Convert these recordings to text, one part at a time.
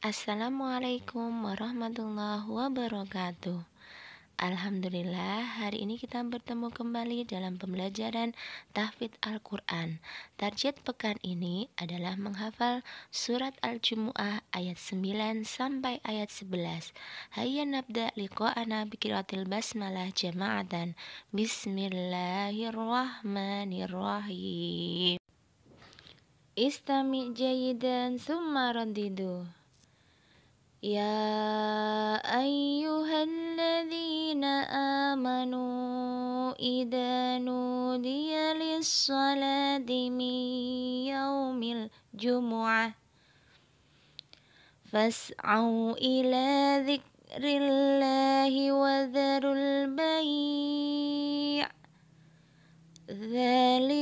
Assalamualaikum warahmatullahi wabarakatuh. Alhamdulillah, hari ini kita bertemu kembali dalam pembelajaran tahfidz Al-Qur'an. Target pekan ini adalah menghafal surat Al-Jumu'ah ayat 9 sampai ayat 11. Hayya nabda liqa'ana bi basmalah jama'atan. Bismillahirrahmanirrahim. Istami jayidan summa randidu. يا أيها الذين آمنوا إذا نودي للصلاة من يوم الجمعة فاسعوا إلى ذكر الله وذروا البيع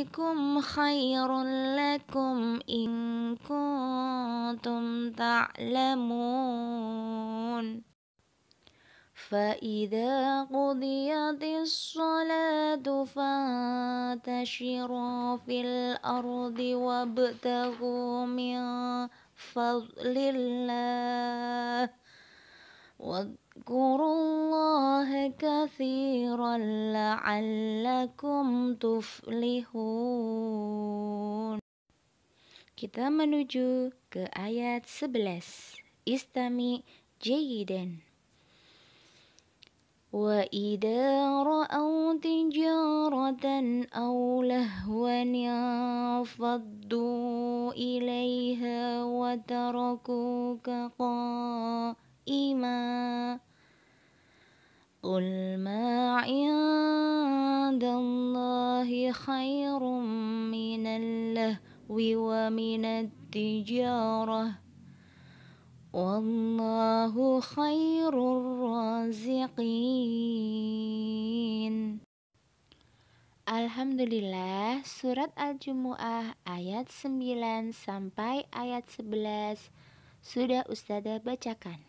ذلكم خير لكم إن كنتم تعلمون فإذا قضيت الصلاة فانتشروا في الأرض وابتغوا من فضل الله واذكروا الله كثيرا لعلكم تفلحون Kita menuju ke ayat 11. Istami jayidan. وإذا رأوا تجارة أو لهوا انفضوا إليها وتركوك قائما إما قل ما عند الله خير من اللهو ومن التجارة والله خير الرازقين Alhamdulillah, surat Al-Jumu'ah ayat 9 sampai ayat 11 sudah Ustazah bacakan.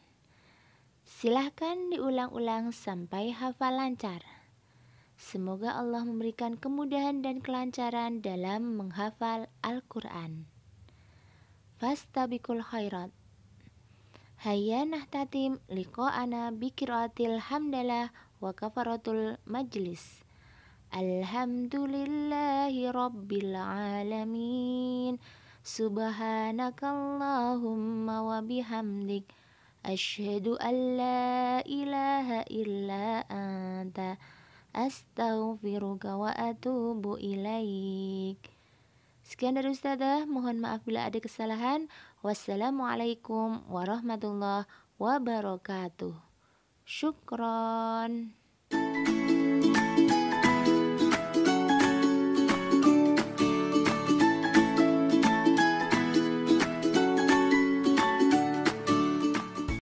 Silahkan diulang-ulang sampai hafal lancar. Semoga Allah memberikan kemudahan dan kelancaran dalam menghafal Al-Quran. Fastabikul khairat. Hayya nahtatim liqa'ana bikiratil hamdalah wa kafaratul majlis. Alhamdulillahi rabbil alamin. Subhanakallahumma wa bihamdik. Asyhadu an la ilaha illa anta astaghfiruka wa atubu ilaik. Sekian dari Ustazah, mohon maaf bila ada kesalahan. Wassalamualaikum warahmatullahi wabarakatuh. Syukron.